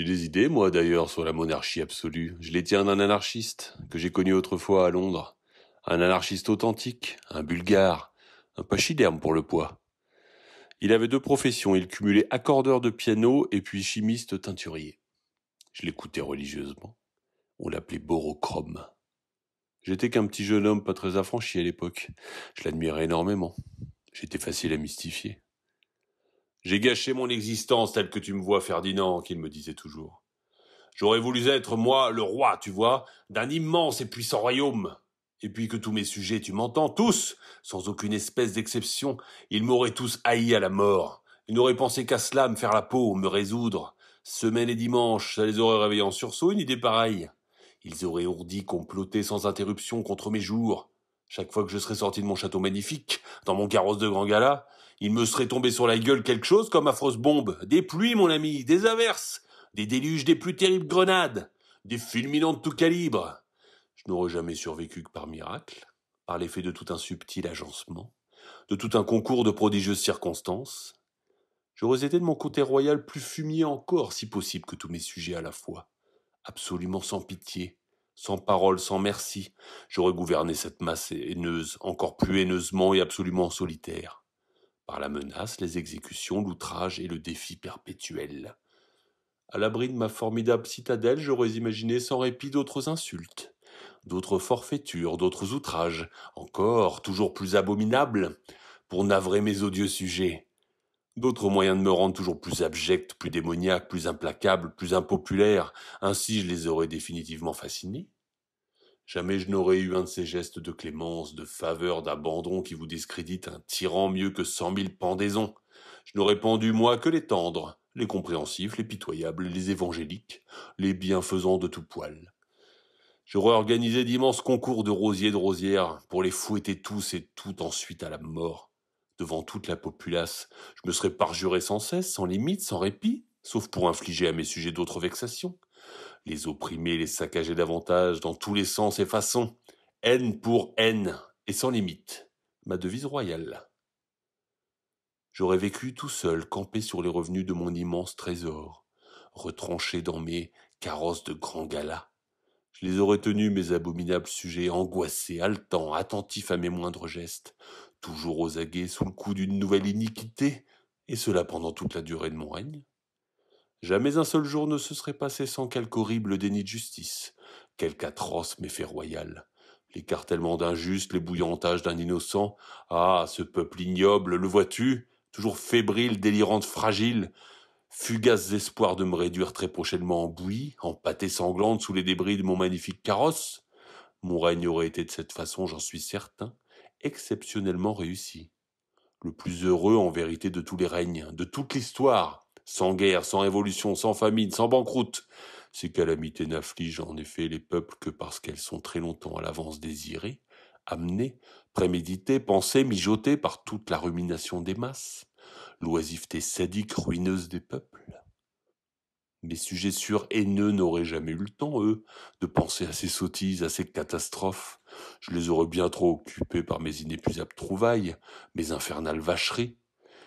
J'ai des idées, moi d'ailleurs, sur la monarchie absolue. Je les tiens d'un anarchiste que j'ai connu autrefois à Londres. Un anarchiste authentique, un bulgare, un pachyderme pour le poids. Il avait deux professions, il cumulait accordeur de piano et puis chimiste teinturier. Je l'écoutais religieusement. On l'appelait Borochrome. J'étais qu'un petit jeune homme pas très affranchi à l'époque. Je l'admirais énormément. J'étais facile à mystifier. J'ai gâché mon existence telle que tu me vois, Ferdinand, qu'il me disait toujours. J'aurais voulu être, moi, le roi, tu vois, d'un immense et puissant royaume. Et puis que tous mes sujets, tu m'entends, tous, sans aucune espèce d'exception, ils m'auraient tous haï à la mort. Ils n'auraient pensé qu'à cela, me faire la peau, me résoudre. Semaine et dimanche, ça les aurait réveillés en sursaut, une idée pareille. Ils auraient ourdi, comploté sans interruption contre mes jours. Chaque fois que je serais sorti de mon château magnifique, dans mon carrosse de grand gala, il me serait tombé sur la gueule quelque chose comme affreuse bombe. Des pluies, mon ami, des averses, des déluges des plus terribles grenades, des fulminants de tout calibre. Je n'aurais jamais survécu que par miracle, par l'effet de tout un subtil agencement, de tout un concours de prodigieuses circonstances. J'aurais été de mon côté royal plus fumier encore, si possible, que tous mes sujets à la fois, absolument sans pitié, sans parole, sans merci, j'aurais gouverné cette masse haineuse, encore plus haineusement et absolument solitaire, par la menace, les exécutions, l'outrage et le défi perpétuel. À l'abri de ma formidable citadelle, j'aurais imaginé sans répit d'autres insultes, d'autres forfaitures, d'autres outrages, encore toujours plus abominables, pour navrer mes odieux sujets. D'autres moyens de me rendre toujours plus abject, plus démoniaque, plus implacable, plus impopulaire, ainsi je les aurais définitivement fascinés. Jamais je n'aurais eu un de ces gestes de clémence, de faveur, d'abandon qui vous discrédite un tyran mieux que cent mille pendaisons. Je n'aurais pendu, moi, que les tendres, les compréhensifs, les pitoyables, les évangéliques, les bienfaisants de tout poil. J'aurais organisé d'immenses concours de rosiers de rosières pour les fouetter tous et tout ensuite à la mort devant toute la populace. Je me serais parjuré sans cesse, sans limite, sans répit, sauf pour infliger à mes sujets d'autres vexations. Les opprimer, les saccager davantage, dans tous les sens et façons. Haine pour haine, et sans limite. Ma devise royale. J'aurais vécu tout seul, campé sur les revenus de mon immense trésor, retranché dans mes carrosses de grands gala. Je les aurais tenus, mes abominables sujets, angoissés, haletants, attentifs à mes moindres gestes, toujours aux aguets sous le coup d'une nouvelle iniquité, et cela pendant toute la durée de mon règne. Jamais un seul jour ne se serait passé sans quelque horrible déni de justice, quelque atroce méfait royal, l'écartèlement juste, les bouillantages d'un innocent. Ah, ce peuple ignoble, le vois-tu, toujours fébrile, délirante, fragile, fugaces espoirs de me réduire très prochainement en bouillie, en pâté sanglante sous les débris de mon magnifique carrosse. Mon règne aurait été de cette façon, j'en suis certain, exceptionnellement réussi. Le plus heureux en vérité de tous les règnes, de toute l'histoire, sans guerre, sans révolution, sans famine, sans banqueroute. Ces calamités n'affligent en effet les peuples que parce qu'elles sont très longtemps à l'avance désirées, amenées, préméditées, pensées, mijotées par toute la rumination des masses, l'oisiveté sadique ruineuse des peuples. Mes sujets sûrs haineux n'auraient jamais eu le temps, eux, de penser à ces sottises, à ces catastrophes. Je les aurais bien trop occupés par mes inépuisables trouvailles, mes infernales vacheries.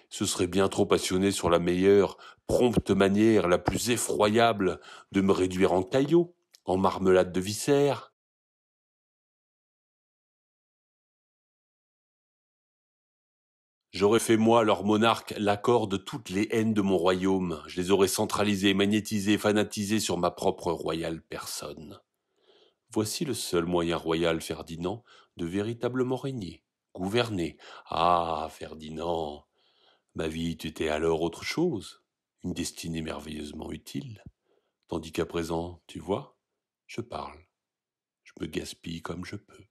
Ce serait bien trop passionné sur la meilleure, prompte manière, la plus effroyable, de me réduire en caillot, en marmelade de viscères, J'aurais fait moi, leur monarque, l'accord de toutes les haines de mon royaume, je les aurais centralisées, magnétisées, fanatisées sur ma propre royale personne. Voici le seul moyen royal, Ferdinand, de véritablement régner, gouverner. Ah, Ferdinand, ma vie, tu étais alors autre chose, une destinée merveilleusement utile, tandis qu'à présent, tu vois, je parle, je me gaspille comme je peux.